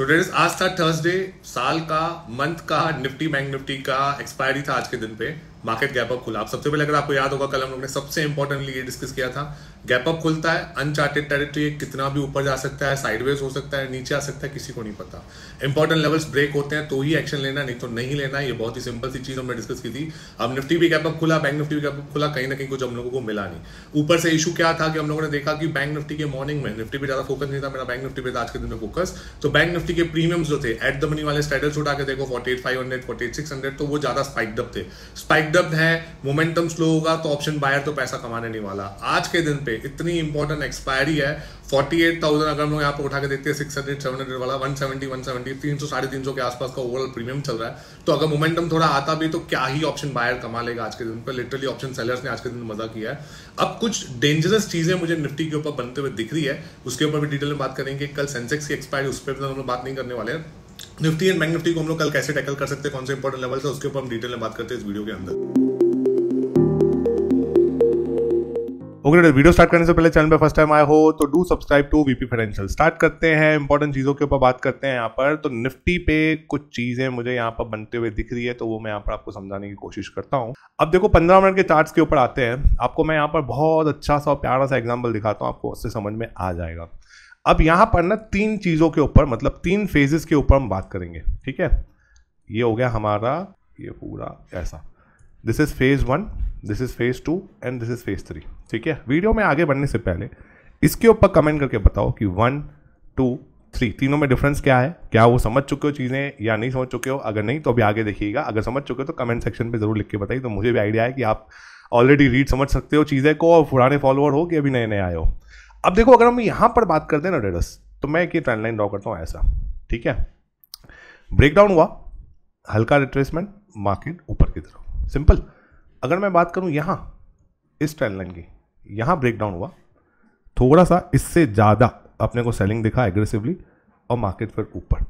students आज था Thursday साल का मंथ का निफ्टी बैंक निफ्टी का एक्सपायरी था आज के दिन पे मार्केट गैप अप खुला आप सबसे पहले अगर आपको याद होगा कल हम लोग ने सबसे इंपॉर्टेंटली ये डिस्कस किया था गैप अप खुलता है अनचार्टेड टेरिटरी कितना भी ऊपर जा सकता है साइडवेज हो सकता है नीचे आ सकता है किसी को नहीं पता इंपॉर्टेंट लेवल्स ब्रेक होते हैं तो ही एक्शन लेना नहीं तो नहीं लेना ये बहुत ही सिंपल सी चीज हमने डिस्कस की थी अब निफ्टी भी गैप अप खुला बैंक निफ्टी भी गैप अप खुला कहीं ना कहीं कुछ हम लोगों को मिला नहीं ऊपर से इशू क्या था कि हम लोगों ने देखा कि बैंक निफ्टी के मॉर्निंग में निफ्टी पर ज्यादा फोकस नहीं था मेरा बैंक निफ्टी पर आज के दिन में फोकस तो बैंक निफ्टी के प्रीमियम जो थे एट द मनी वाले स्टैडल्स उठा के देखो forty eight five hundred forty eight six hundred तो वो ज्यादा स्पाइकडअप थे स्पाइकडअप है मोमेंटम स्लो होगा तो ऑप्शन बायर तो पैसा कमाने नहीं वाला आज के दिन पे इतनी इंपॉर्टेंट एक्सपायरी है फोर्टी एट थाउजेंड अगर हम लोग यहाँ पर उठा के देते हैं सिक्स हंड्रेड सेवन हंड्रेड वाला वन सेवेंटी वन सेवेंटी तीन सौ साढ़े तीन सौ के आसपास का ओवरऑल प्रीमियम चल रहा है तो अगर मोमेंटम थोड़ा आता भी तो क्या ही ऑप्शन बायर कमा लेगा आज के दिन पर लिटरली ऑप्शन सेलर्स ने आज के दिन मजा किया है अब कुछ डेंजरस चीजें मुझे निफ्टी के ऊपर बनते हुए दिख रही है उसके ऊपर भी डिटेल में बात करेंगे कल सेंसेक्स की एक्सपायरी उस पर हम लोग बात नहीं करने वाले हैं निफ्टी एंड बैंक निफ्टी को हम लोग कल कैसे टैकल कर सकते हैं कौन से इंपॉर्टेंट लेवल है उसके ऊपर हम डिटेल में बात करते हैं इस वीडियो के अंदर ओके वीडियो स्टार्ट करने से पहले चैनल पे फर्स्ट टाइम आए हो तो do subscribe to VP financial start करते हैं इंपॉर्टेंट चीज़ों के ऊपर बात करते हैं यहाँ पर तो निफ्टी पे कुछ चीज़ें मुझे यहाँ पर बनते हुए दिख रही है तो वो मैं यहाँ पर आपको समझाने की कोशिश करता हूँ अब देखो पंद्रह मिनट के चार्ट्स के ऊपर आते हैं आपको मैं यहाँ पर बहुत अच्छा सा प्यारा सा एग्जाम्पल दिखाता हूँ आपको उससे समझ में आ जाएगा अब यहाँ पर ना तीन चीज़ों के ऊपर मतलब तीन फेजेस के ऊपर हम बात करेंगे ठीक है ये हो गया हमारा ये पूरा ऐसा this is phase one this is phase two and this is phase three ठीक है वीडियो में आगे बढ़ने से पहले इसके ऊपर कमेंट करके बताओ कि वन टू थ्री तीनों में डिफरेंस क्या है क्या वो समझ चुके हो चीज़ें या नहीं समझ चुके हो अगर नहीं तो अभी आगे देखिएगा अगर समझ चुके हो तो कमेंट सेक्शन पर ज़रूर लिख के बताइए तो मुझे भी आइडिया है कि आप ऑलरेडी रीड समझ सकते हो चीज़ें को और पुराने फॉलोअर हो कि अभी नए नए आए हो अब देखो अगर हम यहाँ पर बात करते हैं ना डेडस तो मैं एक ये ट्रेंड लाइन ड्रॉ करता हूँ ऐसा ठीक है ब्रेकडाउन हुआ हल्का रिट्रेसमेंट मार्केट ऊपर की तरफ सिंपल अगर मैं बात करूँ यहाँ इस ट्रेंड लाइन की ब्रेक ब्रेकडाउन हुआ थोड़ा सा इससे ज़्यादा अपने को सेलिंग दिखा एग्रेसिवली और मार्केट फिर ऊपर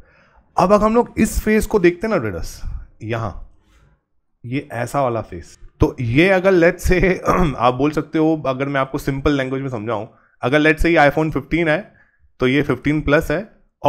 अब अगर हम लोग इस फेज को देखते हैं ना ट्रेडर्स यहां ये ऐसा वाला फेस तो ये अगर लेट से आप बोल सकते हो अगर मैं आपको सिंपल लैंग्वेज में समझाऊं अगर लेट से ये आईफोन 15 है तो ये 15 प्लस है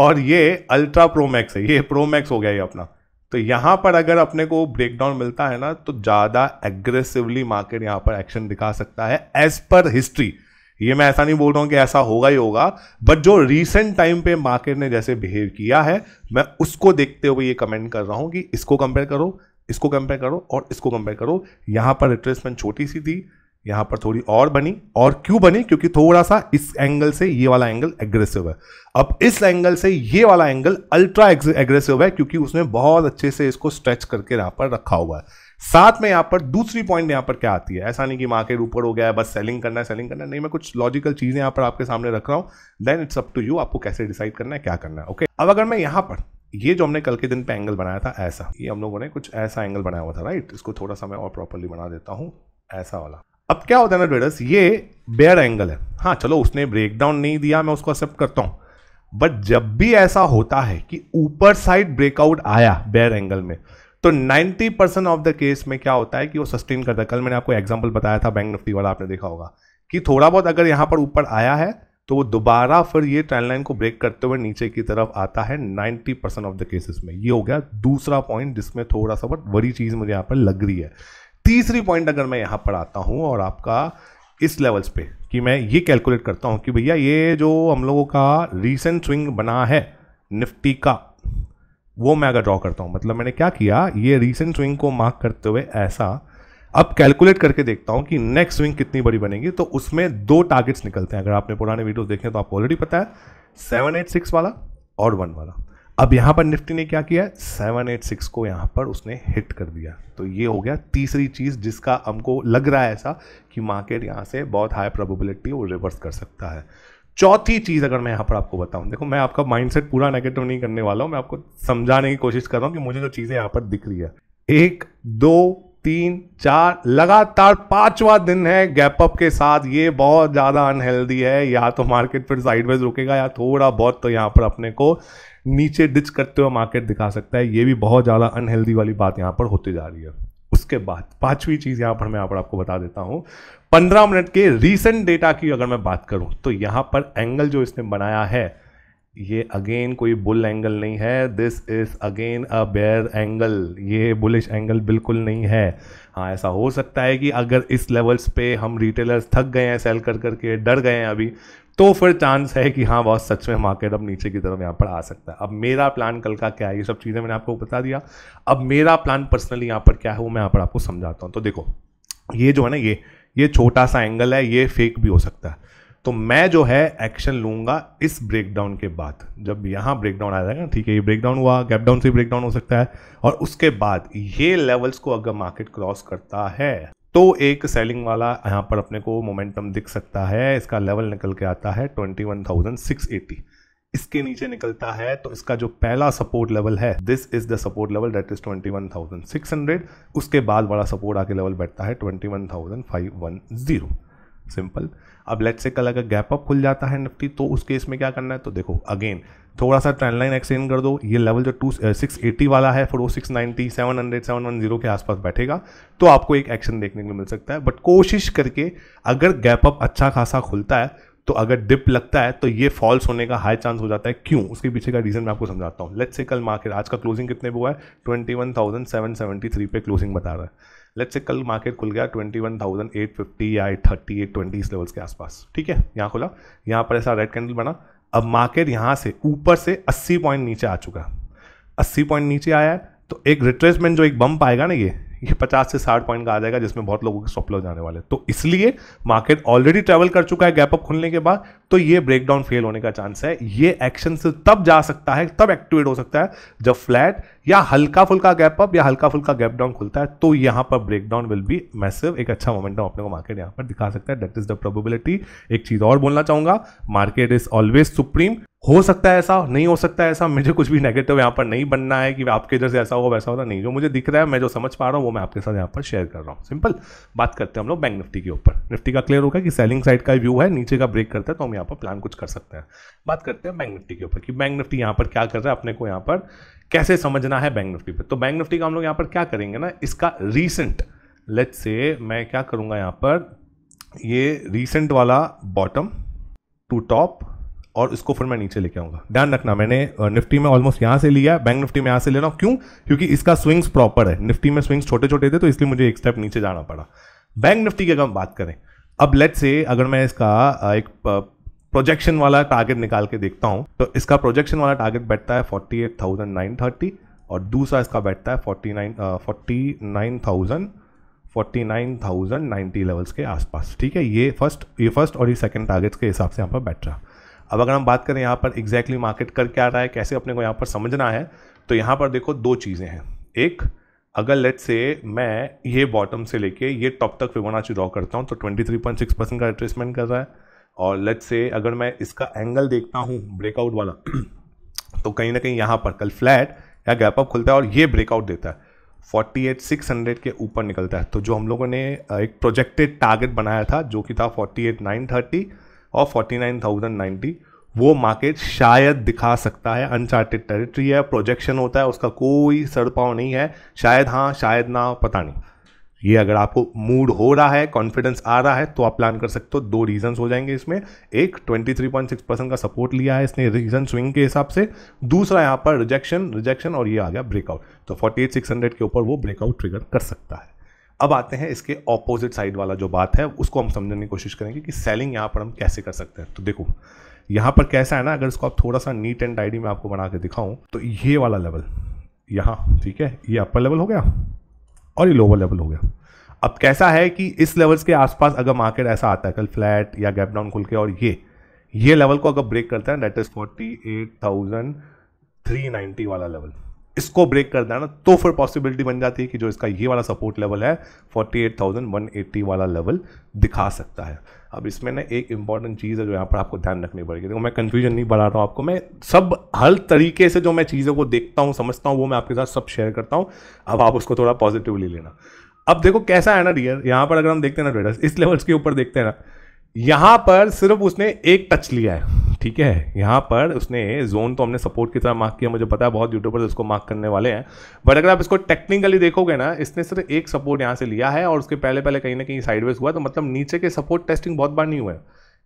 और ये अल्ट्रा प्रो मैक्स है ये प्रो मैक्स हो गया ये अपना तो यहाँ पर अगर अपने को ब्रेकडाउन मिलता है ना तो ज़्यादा एग्रेसिवली मार्केट यहाँ पर एक्शन दिखा सकता है एज पर हिस्ट्री ये मैं ऐसा नहीं बोल रहा हूँ कि ऐसा होगा ही होगा बट जो रिसेंट टाइम पे मार्केट ने जैसे बिहेव किया है मैं उसको देखते हुए ये कमेंट कर रहा हूँ कि इसको कंपेयर करो इसको कंपेयर करो और इसको कंपेयर करो यहाँ पर रिट्रेसमेंट छोटी सी थी यहाँ पर थोड़ी और बनी और क्यों बनी क्योंकि थोड़ा सा इस एंगल से ये वाला एंगल एग्रेसिव है अब इस एंगल से ये वाला एंगल अल्ट्रा एग्रेसिव है क्योंकि उसने बहुत अच्छे से इसको स्ट्रेच करके यहाँ पर रखा हुआ है साथ में यहां पर दूसरी पॉइंट यहाँ पर क्या आती है ऐसा नहीं कि मार्केट ऊपर हो गया है बस सेलिंग करना है सेलिंग करना है नहीं मैं कुछ लॉजिकल चीज़ें यहां पर आपके सामने रख रहा हूं then it's up to you आपको कैसे डिसाइड करना है क्या करना है ओके अब अगर मैं यहाँ पर ये जो हमने कल के दिन पे एंगल बनाया था ऐसा ये हम लोगों ने कुछ ऐसा एंगल बनाया हुआ था राइट इसको थोड़ा सा मैं और प्रॉपरली बना देता हूं ऐसा वाला अब क्या होता है ना ट्रेडर्स ये बेयर एंगल है हाँ चलो उसने ब्रेक डाउन नहीं दिया मैं उसको एक्सेप्ट करता हूँ बट जब भी ऐसा होता है कि ऊपर साइड ब्रेकआउट आया बेयर एंगल में तो 90 परसेंट ऑफ द केस में क्या होता है कि वो सस्टेन करता है कल मैंने आपको एग्जाम्पल बताया था बैंक निफ्टी वाला आपने देखा होगा कि थोड़ा बहुत अगर यहाँ पर ऊपर आया है तो वो दोबारा फिर ये ट्रेंड लाइन को ब्रेक करते हुए नीचे की तरफ आता है 90 ऑफ द केसेस में ये हो गया दूसरा पॉइंट जिसमें थोड़ा सा बट बड़ी चीज़ मुझे यहाँ पर लग रही है तीसरी पॉइंट अगर मैं यहां पर आता हूँ और आपका इस लेवल्स पे कि मैं ये कैलकुलेट करता हूँ कि भैया ये जो हम लोगों का रीसेंट स्विंग बना है निफ्टी का वो मैं अगर ड्रॉ करता हूँ मतलब मैंने क्या किया ये रीसेंट स्विंग को मार्क करते हुए ऐसा अब कैलकुलेट करके देखता हूँ कि नेक्स्ट स्विंग कितनी बड़ी बनेगी तो उसमें दो टारगेट्स निकलते हैं अगर आपने पुराने वीडियो देखे तो आपको ऑलरेडी पता है सेवन एट सिक्स वाला और वन वाला अब यहां पर निफ्टी ने क्या किया सेवन एट सिक्स को यहां पर उसने हिट कर दिया तो ये हो गया तीसरी चीज़ जिसका हमको लग रहा है ऐसा कि मार्केट यहां से बहुत हाई प्रोबेबिलिटी वो रिवर्स कर सकता है चौथी चीज़ अगर मैं यहां पर आपको बताऊं देखो मैं आपका माइंडसेट पूरा नेगेटिव नहीं करने वाला हूं मैं आपको समझाने की कोशिश कर रहा हूं कि मुझे जो चीज़ें यहां पर दिख रही है एक दो तीन चार लगातार पांचवा दिन है गैप अप के साथ ये बहुत ज़्यादा अनहेल्दी है या तो मार्केट फिर साइडवेज रुकेगा या थोड़ा बहुत तो यहाँ पर अपने को नीचे डिच करते हुए मार्केट दिखा सकता है ये भी बहुत ज़्यादा अनहेल्दी वाली बात यहाँ पर होती जा रही है उसके बाद पांचवी चीज़ यहाँ पर मैं यहाँ पर आपको बता देता हूँ पंद्रह मिनट के रिसेंट डेटा की अगर मैं बात करूँ तो यहाँ पर एंगल जो इसने बनाया है ये अगेन कोई बुल एंगल नहीं है this is again a bear angle ये बुलिश एंगल बिल्कुल नहीं है हाँ ऐसा हो सकता है कि अगर इस लेवल्स पे हम रिटेलर्स थक गए हैं सेल कर करके डर गए हैं अभी तो फिर चांस है कि हाँ बहुत सच में मार्केट अब नीचे की तरफ यहाँ पर आ सकता है अब मेरा प्लान कल का क्या है ये सब चीज़ें मैंने आपको बता दिया अब मेरा प्लान पर्सनली यहाँ पर क्या है वो मैं यहाँ पर आपको समझाता हूँ तो देखो ये जो है ना ये ये छोटा सा एंगल है ये फेक भी हो सकता है तो मैं जो है एक्शन लूंगा इस ब्रेकडाउन के बाद जब यहां ब्रेकडाउन आ जाएगा ठीक है ये ब्रेकडाउन हुआ गैप डाउन से ब्रेकडाउन हो सकता है और उसके बाद ये लेवल्स को अगर मार्केट क्रॉस करता है तो एक सेलिंग वाला यहां पर अपने को मोमेंटम दिख सकता है इसका लेवल निकल के आता है ट्वेंटी इसके नीचे निकलता है तो इसका जो पहला सपोर्ट लेवल है this is the support level that is 21,600 उसके बाद बड़ा सपोर्ट आके लेवल बैठता है 21,510 सिंपल अब लेट से कल अगर गैप अप खुल जाता है निफ्टी तो उस केस में क्या करना है तो देखो अगेन थोड़ा सा ट्रेंड लाइन एक्सटेंड कर दो ये लेवल जो टू सिक्स एटी वाला है फिर वो six ninety seven hundred seven one zero के आसपास बैठेगा तो आपको एक एक्शन देखने को मिल सकता है बट कोशिश करके अगर गैप अप अच्छा खासा खुलता है तो अगर डिप लगता है तो ये फॉल्स होने का हाई चांस हो जाता है क्यों उसके पीछे का रीज़न मैं आपको समझाता हूँ लेट से कल मार्केट आज का क्लोजिंग कितने पे हुआ है twenty one thousand seven seventy three पे क्लोजिंग बता रहा है लेट्स से कल मार्केट खुल गया फिफ्टी या एट ट्वेंटी इस लेवल्स के आसपास ठीक है यहाँ खुला यहाँ पर ऐसा रेड कैंडल बना अब मार्केट यहाँ से ऊपर से अस्सी पॉइंट नीचे आ चुका अस्सी पॉइंट नीचे आया है तो एक रिट्रेसमेंट जो एक बम्प आएगा ना ये ये पचास से साठ पॉइंट का आ जाएगा जिसमें बहुत लोगों के स्टॉप जाने वाले तो इसलिए मार्केट ऑलरेडी ट्रेवल कर चुका है गैप अप खुलने के बाद तो ये ब्रेकडाउन फेल होने का चांस है ये एक्शन से तब जा सकता है तब एक्टिवेट हो सकता है जब फ्लैट या हल्का फुल्का गैप अप या हल्का फुल्का गैप डाउन खुलता है तो यहां पर break down will be massive एक अच्छा मोमेंटम अपने को मार्केट यहाँ पर दिखा सकता है दैट इज द प्रोबेबिलिटी एक चीज़ और बोलना चाहूंगा मार्केट इज ऑलवेज सुप्रीम हो सकता है ऐसा नहीं हो सकता है ऐसा मुझे कुछ भी नेगेटिव यहाँ पर नहीं बनना है कि आपके इधर से ऐसा होगा वैसा होगा नहीं जो मुझे दिख रहा है मैं जो समझ पा रहा हूँ वो मैं आपके साथ यहाँ पर शेयर कर रहा हूँ सिंपल बात करते हैं हम लोग बैंक निफ्टी के ऊपर निफ्टी का क्लियर होगा कि सेलिंग साइड का व्यू है नीचे का ब्रेक करता है तो हम यहाँ पर प्लान कुछ कर सकते हैं बात करते हैं बैंक निफ्टी के ऊपर कि बैंक निफ्टी यहाँ पर क्या कर रहा है अपने को यहाँ पर कैसे समझना है बैंक निफ्टी पर तो बैंक निफ्टी का हम लोग यहाँ पर क्या करेंगे ना इसका रीसेंट लेट्स से मैं क्या करूँगा यहाँ पर ये रीसेंट वाला बॉटम टू टॉप और इसको फिर मैं नीचे लेके आऊँगा ध्यान रखना मैंने निफ्टी में ऑलमोस्ट यहाँ से लिया बैंक निफ्टी में यहाँ से ले रहा हूँ क्यों क्योंकि इसका स्विंग्स प्रॉपर है निफ्टी में स्विंग्स छोटे छोटे थे तो इसलिए मुझे एक स्टेप नीचे जाना पड़ा बैंक निफ्टी की अगर हम बात करें अब लेट से अगर मैं इसका एक प्रोजेक्शन वाला टारगेट निकाल के देखता हूँ तो इसका प्रोजेक्शन वाला टारगेट बैठता है forty eight thousand nine thirty और दूसरा इसका बैठता है forty nine forty nine thousand forty nine thousand ninety levels के आसपास ठीक है ये फर्स्ट ये फर्स्ट और ये सेकंड टारगेट्स के हिसाब से यहाँ पर बैठ रहा अब अगर हम बात करें यहाँ पर एग्जैक्टली मार्केट कर क्या रहा है कैसे अपने को यहाँ पर समझना है तो यहाँ पर देखो दो चीज़ें हैं एक अगर लेट से मैं ये बॉटम से लेके ये टॉप तक फिबोनाची ड्रॉ करता हूँ तो सिक्स परसेंट का रिट्रेसमेंट कर रहा है और लेट्स से अगर मैं इसका एंगल देखता हूँ ब्रेकआउट वाला तो कहीं ना कहीं यहाँ पर कल फ्लैट या गैप अप खुलता है और ये ब्रेकआउट देता है 48600 के ऊपर निकलता है तो जो हम लोगों ने एक प्रोजेक्टेड टारगेट बनाया था जो कि था 48930 और 49090 वो मार्केट शायद दिखा सकता है अनचार्टेड टेरिटरी है प्रोजेक्शन होता है उसका कोई सड़पाव नहीं है शायद हाँ शायद ना पता नहीं ये अगर आपको मूड हो रहा है कॉन्फिडेंस आ रहा है तो आप प्लान कर सकते हो दो रीजंस हो जाएंगे इसमें एक 23.6 परसेंट का सपोर्ट लिया है इसने रीजन स्विंग के हिसाब से दूसरा यहाँ पर रिजेक्शन रिजेक्शन और ये आ गया ब्रेकआउट तो 48,600 के ऊपर वो ब्रेकआउट ट्रिगर कर सकता है अब आते हैं इसके ऑपोजिट साइड वाला जो बात है उसको हम समझने की कोशिश करेंगे कि सेलिंग यहाँ पर हम कैसे कर सकते हैं तो देखो यहाँ पर कैसा है ना अगर इसको आप थोड़ा सा नीट एंड टाइडी में आपको बना के दिखाऊं तो ये वाला लेवल यहाँ ठीक है ये अपर लेवल हो गया और ये लोअर लेवल हो गया अब कैसा है कि इस लेवल्स के आसपास अगर मार्केट ऐसा आता है कल फ्लैट या गैप डाउन खुल के और ये ये लेवल को अगर ब्रेक करता है that is forty eight thousand three ninety वाला लेवल इसको ब्रेक कर देना तो फिर पॉसिबिलिटी बन जाती है कि जो इसका ये वाला सपोर्ट लेवल है 48,180 वाला लेवल दिखा सकता है अब इसमें ना एक इंपॉर्टेंट चीज़ है जो यहाँ पर आपको ध्यान रखनी पड़ेगी देखो मैं कन्फ्यूजन नहीं बढ़ा रहा हूँ आपको मैं सब हर तरीके से जो मैं चीज़ों को देखता हूँ समझता हूँ वो मैं आपके साथ सब शेयर करता हूँ अब आप उसको थोड़ा पॉजिटिवली लेना अब देखो कैसा है ना डियर यहाँ पर अगर हम देखते हैं ना ट्रेडर्स इस लेवल्स के ऊपर देखते हैं ना यहाँ पर सिर्फ उसने एक टच लिया है ठीक है यहाँ पर उसने जोन तो हमने सपोर्ट की तरह मार्क किया मुझे पता है बहुत यूट्यूबर्स उसको मार्क करने वाले हैं बट अगर आप इसको टेक्निकली देखोगे ना इसने सिर्फ एक सपोर्ट यहाँ से लिया है और उसके पहले पहले कहीं ना कहीं साइडवेज हुआ तो मतलब नीचे के सपोर्ट टेस्टिंग बहुत बार नहीं हुआ है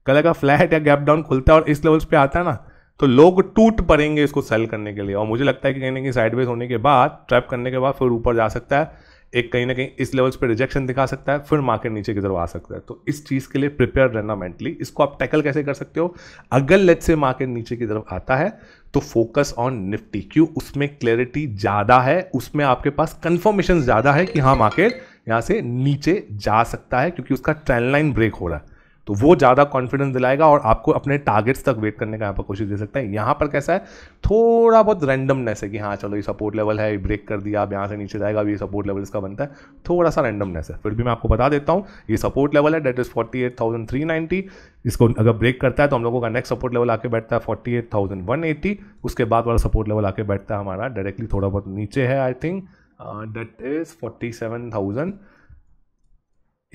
कल अगर फ्लैट या गैप डाउन खुलता है और इस लेवल्स पे आता है ना तो लोग टूट पड़ेंगे इसको सेल करने के लिए और मुझे लगता है कि कहीं ना कहीं साइडवेज होने के बाद ट्रैप करने के बाद फिर ऊपर जा सकता है एक कहीं ना कहीं इस लेवल्स पे रिजेक्शन दिखा सकता है फिर मार्केट नीचे की तरफ आ सकता है तो इस चीज़ के लिए प्रिपेयर रहना मेंटली इसको आप टैकल कैसे कर सकते हो अगर लेट से मार्केट नीचे की तरफ आता है तो फोकस ऑन निफ्टी क्यों उसमें क्लैरिटी ज़्यादा है उसमें आपके पास कन्फर्मेशन ज़्यादा है कि हाँ मार्केट यहाँ से नीचे जा सकता है क्योंकि उसका ट्रेंड लाइन ब्रेक हो रहा है तो वो ज़्यादा कॉन्फिडेंस दिलाएगा और आपको अपने टारगेट्स तक वेट करने का यहाँ पर कोशिश दे सकता है यहाँ पर कैसा है थोड़ा बहुत रैंडमनेस है कि हाँ चलो ये सपोर्ट लेवल है ये ब्रेक कर दिया अब यहाँ से नीचे जाएगा अब ये सपोर्ट लेवल इसका बनता है थोड़ा सा रैंडमनेस है फिर भी मैं आपको बता देता हूँ ये सपोर्ट लेवल है that is forty eight thousand three ninety इसको अगर ब्रेक करता है तो हम लोगों का नेक्स्ट सपोर्ट लेवल आके बैठता है forty eight thousand one eighty उसके बाद वाला सपोर्ट लेवल आके बैठता है हमारा डायरेक्टली थोड़ा बहुत नीचे है I think that is forty seven thousand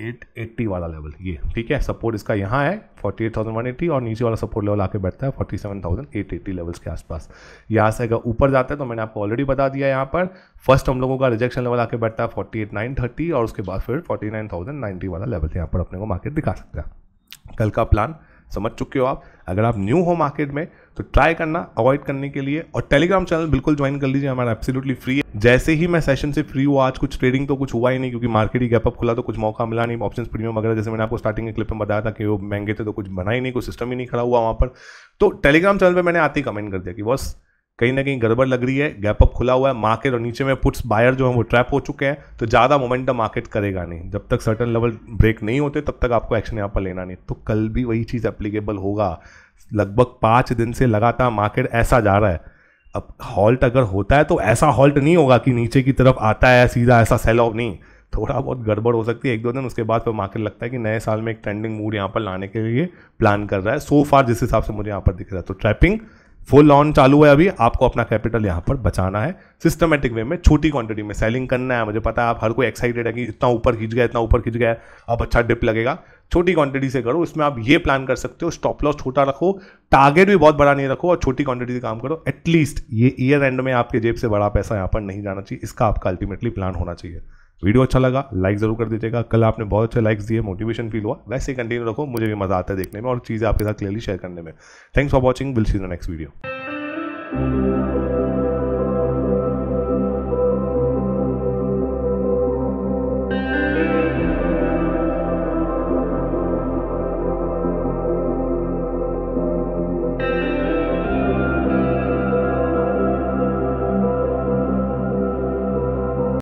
880 वाला लेवल ये ठीक है सपोर्ट इसका यहाँ है 48,180 और नीचे वाला सपोर्ट लेवल आके बैठता है 47,880 लेवल्स के आसपास यहाँ से अगर ऊपर जाता है तो मैंने आपको ऑलरेडी बता दिया यहाँ पर फर्स्ट हम लोगों का रिजेक्शन लेवल आके बैठता है फोर्टी और उसके बाद फिर फोर्टी वाला लेवल यहाँ पर अपने को मार्केट दिखा सकता है कल का प्लान समझ चुके हो आप अगर आप न्यू हो मार्केट में तो ट्राई करना अवॉइड करने के लिए और टेलीग्राम चैनल बिल्कुल ज्वाइन कर लीजिए हमारा एब्सोल्युटली फ्री है जैसे ही मैं सेशन से फ्री हुआ आज कुछ ट्रेडिंग तो कुछ हुआ ही नहीं क्योंकि मार्केट ही गैपअप खुला तो कुछ मौका मिला नहीं ऑप्शन प्रीमियम वगैरह जैसे मैंने आपको स्टार्टिंग के क्लिप में बताया था कि वो महंगे थे तो कुछ बना ही नहीं कोई सिस्टम ही नहीं खड़ा हुआ वहाँ पर तो टेलीग्राम चैनल पर मैंने आते ही कमेंट कर दिया कि बस कहीं ना कहीं गड़बड़ लग रही है गैप अप खुला हुआ है मार्केट और नीचे में पुट्स बायर जो है वो ट्रैप हो चुके हैं तो ज़्यादा मोमेंटम मार्केट करेगा नहीं जब तक सर्टन लेवल ब्रेक नहीं होते तब तक आपको एक्शन यहाँ पर लेना नहीं तो कल भी वही चीज़ एप्लीकेबल होगा लगभग पाँच दिन से लगातार मार्केट ऐसा जा रहा है अब हॉल्ट अगर होता है तो ऐसा हॉल्ट नहीं होगा कि नीचे की तरफ आता है सीधा ऐसा सेल ऑफ नहीं थोड़ा बहुत गड़बड़ हो सकती है एक दो दिन उसके बाद फिर मार्केट लगता है कि नए साल में एक ट्रेंडिंग मूड यहाँ पर लाने के लिए प्लान कर रहा है सो so फार जिस हिसाब से मुझे यहाँ पर दिख रहा है तो ट्रैपिंग फुल लॉन चालू है अभी आपको अपना कैपिटल यहाँ पर बचाना है सिस्टमेटिक वे में छोटी क्वांटिटी में सेलिंग करना है मुझे पता है आप हर कोई एक्साइटेड है कि इतना ऊपर खींच गया इतना ऊपर खींच गया अब अच्छा डिप लगेगा छोटी क्वांटिटी से करो इसमें आप ये प्लान कर सकते हो स्टॉप लॉस छोटा रखो टारगेट भी बहुत बड़ा नहीं रखो और छोटी क्वांटिटी से काम करो एटलीस्ट ये ईयर एंड में आपके जेब से बड़ा पैसा यहाँ पर नहीं जाना चाहिए इसका आपका अल्टीमेटली प्लान होना चाहिए वीडियो अच्छा लगा लाइक ज़रूर कर दीजिएगा कल आपने बहुत अच्छे लाइक्स दिए मोटिवेशन फील हुआ वैसे कंटिन्यू रखो मुझे भी मज़ा आता है देखने में और चीज़ें आपके साथ क्लियरली शेयर करने में thanks for watching will see the next video